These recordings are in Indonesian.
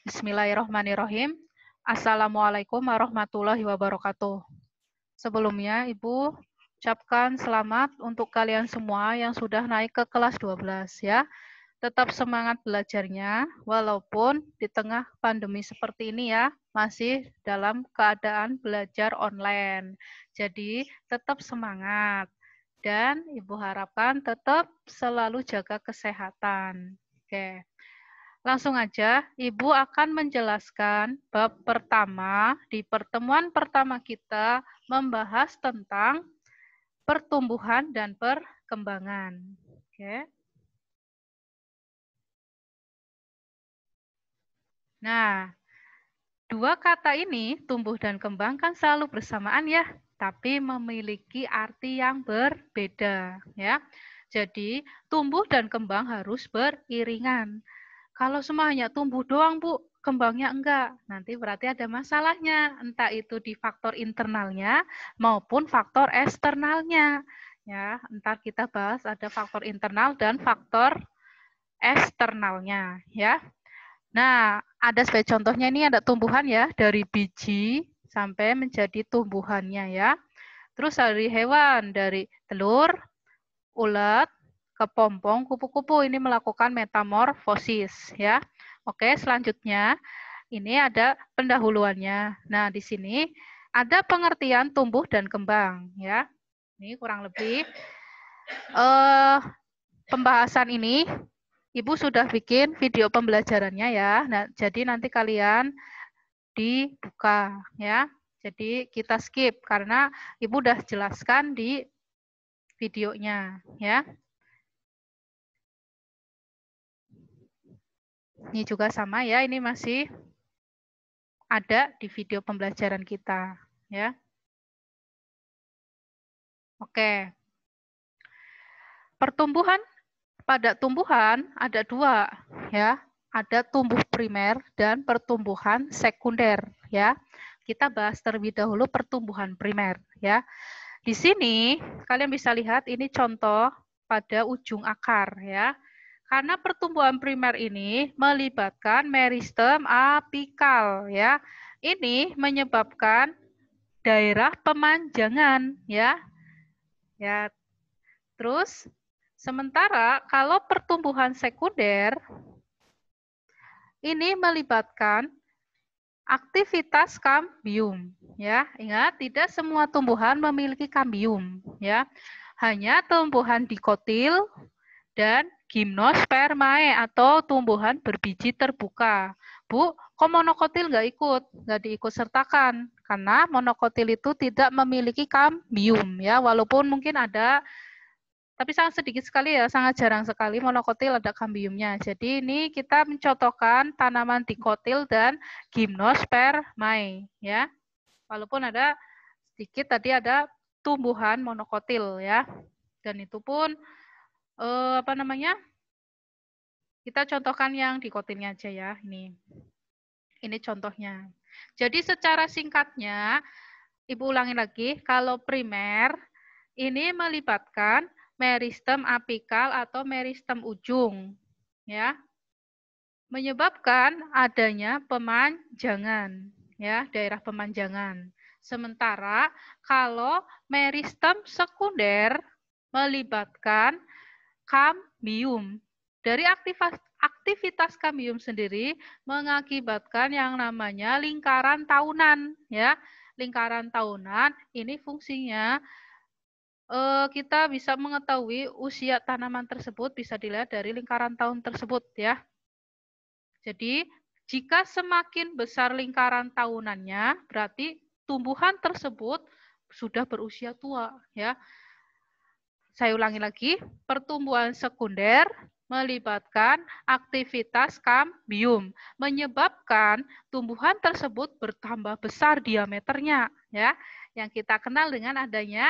Bismillahirrahmanirrahim. Assalamualaikum warahmatullahi wabarakatuh. Sebelumnya, Ibu ucapkan selamat untuk kalian semua yang sudah naik ke kelas 12 ya. Tetap semangat belajarnya walaupun di tengah pandemi seperti ini ya, masih dalam keadaan belajar online. Jadi, tetap semangat dan Ibu harapkan tetap selalu jaga kesehatan. Oke. Langsung aja, Ibu akan menjelaskan bab pertama di pertemuan pertama kita membahas tentang pertumbuhan dan perkembangan. Oke. Nah, dua kata ini tumbuh dan kembang kan selalu bersamaan ya, tapi memiliki arti yang berbeda ya. Jadi, tumbuh dan kembang harus beriringan. Kalau semua hanya tumbuh doang, Bu, kembangnya enggak. Nanti berarti ada masalahnya, entah itu di faktor internalnya maupun faktor eksternalnya. Ya, entar kita bahas ada faktor internal dan faktor eksternalnya, ya. Nah, ada sebagai contohnya ini ada tumbuhan ya dari biji sampai menjadi tumbuhannya ya. Terus dari hewan dari telur, ulat, kepompong kupu-kupu ini melakukan metamorfosis ya. Oke, selanjutnya ini ada pendahuluannya. Nah, di sini ada pengertian tumbuh dan kembang ya. Ini kurang lebih eh pembahasan ini Ibu sudah bikin video pembelajarannya ya. Nah, jadi nanti kalian dibuka ya. Jadi kita skip karena Ibu sudah jelaskan di videonya ya. Ini juga sama ya, ini masih ada di video pembelajaran kita, ya. Oke. Pertumbuhan pada tumbuhan ada dua, ya. Ada tumbuh primer dan pertumbuhan sekunder, ya. Kita bahas terlebih dahulu pertumbuhan primer, ya. Di sini kalian bisa lihat ini contoh pada ujung akar, ya. Karena pertumbuhan primer ini melibatkan meristem apikal ya. Ini menyebabkan daerah pemanjangan ya. Ya. Terus sementara kalau pertumbuhan sekunder ini melibatkan aktivitas kambium ya. Ingat tidak semua tumbuhan memiliki kambium ya. Hanya tumbuhan dikotil dan gimnospermae atau tumbuhan berbiji terbuka. Bu, kok monokotil nggak ikut? Nggak diikut sertakan. Karena monokotil itu tidak memiliki kambium. ya Walaupun mungkin ada, tapi sangat sedikit sekali ya, sangat jarang sekali monokotil ada kambiumnya. Jadi ini kita mencontohkan tanaman dikotil dan gimnospermae. ya Walaupun ada sedikit tadi ada tumbuhan monokotil ya. Dan itu pun eh, apa namanya? Kita contohkan yang di kotinnya aja ya. Ini. Ini contohnya. Jadi secara singkatnya, Ibu ulangi lagi, kalau primer ini melibatkan meristem apikal atau meristem ujung, ya. Menyebabkan adanya pemanjangan, ya, daerah pemanjangan. Sementara kalau meristem sekunder melibatkan kambium. Dari aktivitas, aktivitas kambium sendiri mengakibatkan yang namanya lingkaran tahunan, ya. Lingkaran tahunan ini fungsinya eh, kita bisa mengetahui usia tanaman tersebut bisa dilihat dari lingkaran tahun tersebut ya. Jadi jika semakin besar lingkaran tahunannya berarti tumbuhan tersebut sudah berusia tua ya. Saya ulangi lagi, pertumbuhan sekunder melibatkan aktivitas kambium, menyebabkan tumbuhan tersebut bertambah besar diameternya, ya, yang kita kenal dengan adanya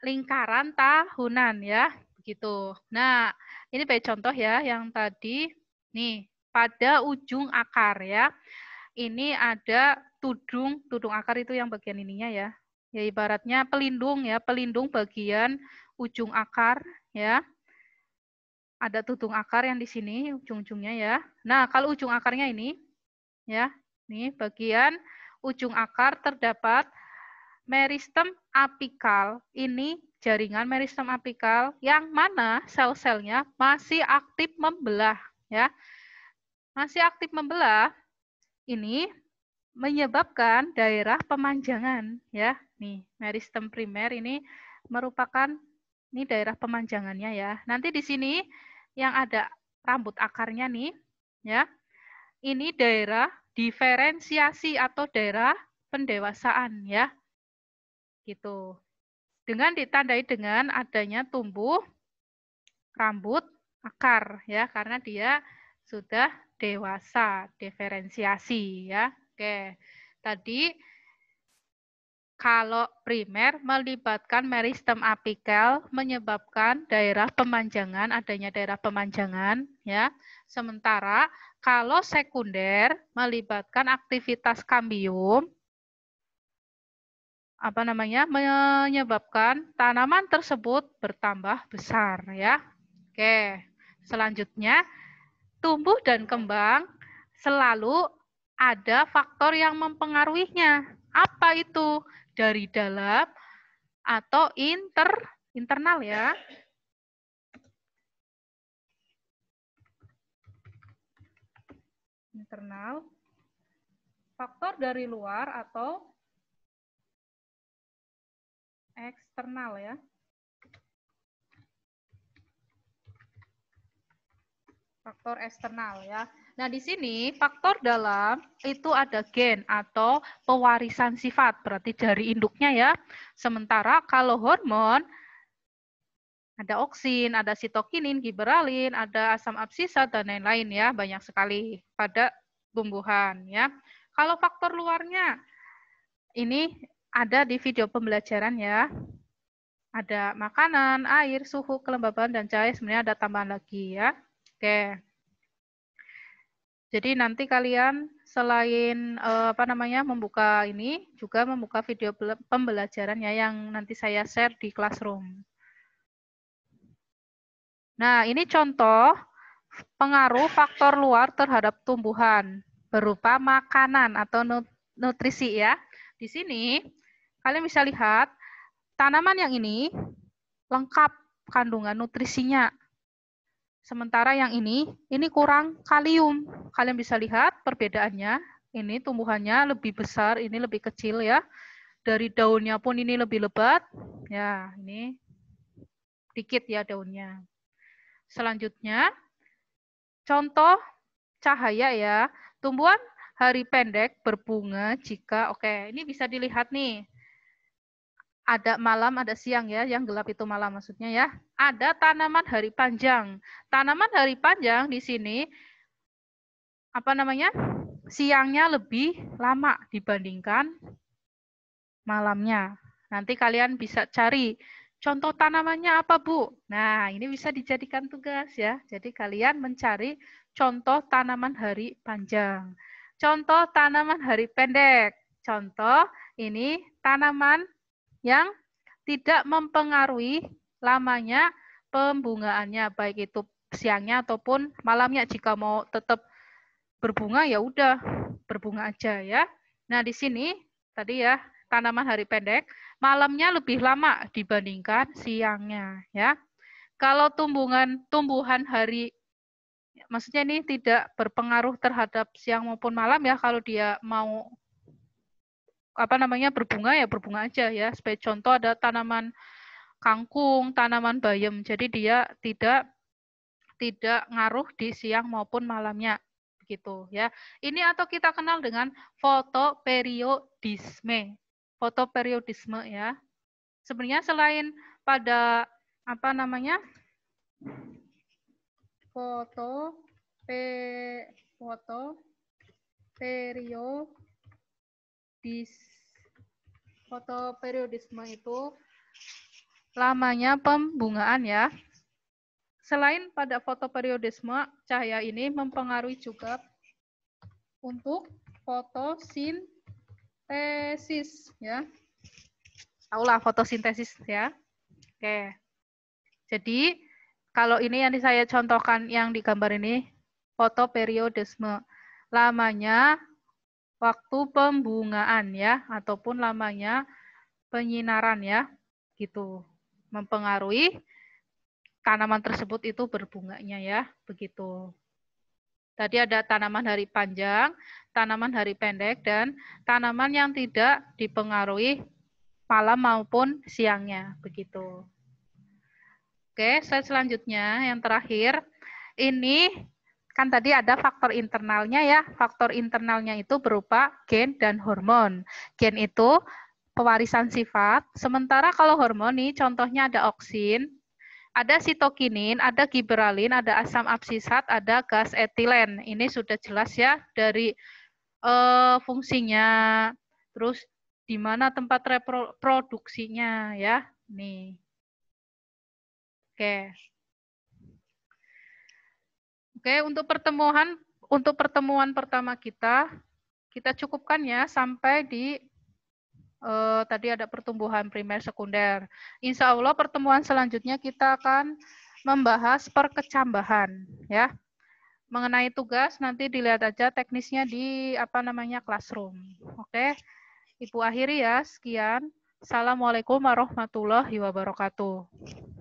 lingkaran tahunan, ya, begitu. Nah, ini baik contoh ya, yang tadi nih pada ujung akar ya, ini ada tudung, tudung akar itu yang bagian ininya ya, ya ibaratnya pelindung ya, pelindung bagian ujung akar ya. Ada tutung akar yang di sini ujung-ujungnya ya. Nah, kalau ujung akarnya ini ya, ini bagian ujung akar terdapat meristem apikal. Ini jaringan meristem apikal yang mana sel-selnya masih aktif membelah ya. Masih aktif membelah ini menyebabkan daerah pemanjangan ya. Nih, meristem primer ini merupakan ini daerah pemanjangannya ya. Nanti di sini yang ada rambut akarnya nih ya. Ini daerah diferensiasi atau daerah pendewasaan ya. Gitu. Dengan ditandai dengan adanya tumbuh rambut akar ya karena dia sudah dewasa diferensiasi ya Oke. Tadi kalau primer melibatkan meristem apikal menyebabkan daerah pemanjangan adanya daerah pemanjangan ya. Sementara kalau sekunder melibatkan aktivitas kambium apa namanya menyebabkan tanaman tersebut bertambah besar ya. Oke. Selanjutnya tumbuh dan kembang selalu ada faktor yang mempengaruhinya. Apa itu? Dari dalam atau inter internal ya. Internal. Faktor dari luar atau eksternal ya. Faktor eksternal ya. Nah, di sini faktor dalam itu ada gen atau pewarisan sifat, berarti dari induknya ya. Sementara kalau hormon, ada oksin, ada sitokinin, giberalin, ada asam absisat, dan lain-lain ya. Banyak sekali pada tumbuhan ya. Kalau faktor luarnya, ini ada di video pembelajaran ya. Ada makanan, air, suhu, kelembaban, dan cahaya. Sebenarnya ada tambahan lagi ya. Oke. Jadi nanti kalian selain eh, apa namanya membuka ini juga membuka video pembelajarannya yang nanti saya share di Classroom. Nah, ini contoh pengaruh faktor luar terhadap tumbuhan berupa makanan atau nutrisi ya. Di sini kalian bisa lihat tanaman yang ini lengkap kandungan nutrisinya Sementara yang ini, ini kurang kalium. Kalian bisa lihat perbedaannya. Ini tumbuhannya lebih besar, ini lebih kecil ya. Dari daunnya pun ini lebih lebat. Ya, ini dikit ya daunnya. Selanjutnya, contoh cahaya ya. Tumbuhan hari pendek berbunga jika, oke, okay, ini bisa dilihat nih ada malam, ada siang ya, yang gelap itu malam maksudnya ya. Ada tanaman hari panjang. Tanaman hari panjang di sini apa namanya? Siangnya lebih lama dibandingkan malamnya. Nanti kalian bisa cari contoh tanamannya apa, Bu? Nah, ini bisa dijadikan tugas ya. Jadi kalian mencari contoh tanaman hari panjang. Contoh tanaman hari pendek. Contoh ini tanaman yang tidak mempengaruhi lamanya pembungaannya baik itu siangnya ataupun malamnya jika mau tetap berbunga ya udah berbunga aja ya. Nah, di sini tadi ya tanaman hari pendek, malamnya lebih lama dibandingkan siangnya ya. Kalau tumbuhan tumbuhan hari maksudnya ini tidak berpengaruh terhadap siang maupun malam ya kalau dia mau apa namanya berbunga ya berbunga aja ya. Sebagai contoh ada tanaman kangkung, tanaman bayam. Jadi dia tidak tidak ngaruh di siang maupun malamnya gitu ya. Ini atau kita kenal dengan fotoperiodisme. Fotoperiodisme ya. Sebenarnya selain pada apa namanya? foto pe, foto periodisme di fotoperiodisme itu lamanya pembungaan ya. Selain pada fotoperiodisme, cahaya ini mempengaruhi juga untuk fotosintesis ya. Taulah fotosintesis ya. Oke. Jadi kalau ini yang saya contohkan yang di gambar ini fotoperiodisme. Lamanya waktu pembungaan ya ataupun lamanya penyinaran ya gitu mempengaruhi tanaman tersebut itu berbunganya ya begitu tadi ada tanaman hari panjang tanaman hari pendek dan tanaman yang tidak dipengaruhi malam maupun siangnya begitu oke slide selanjutnya yang terakhir ini kan tadi ada faktor internalnya ya. Faktor internalnya itu berupa gen dan hormon. Gen itu pewarisan sifat. Sementara kalau hormon nih contohnya ada oksin, ada sitokinin, ada giberalin, ada asam absisat, ada gas etilen. Ini sudah jelas ya dari uh, fungsinya. Terus di mana tempat reproduksinya ya. Nih. Oke. Okay. Oke, untuk pertemuan untuk pertemuan pertama kita kita cukupkan ya sampai di eh, tadi ada pertumbuhan primer sekunder. Insya Allah pertemuan selanjutnya kita akan membahas perkecambahan ya. Mengenai tugas nanti dilihat aja teknisnya di apa namanya classroom. Oke. Ibu akhiri ya, sekian. Assalamualaikum warahmatullahi wabarakatuh.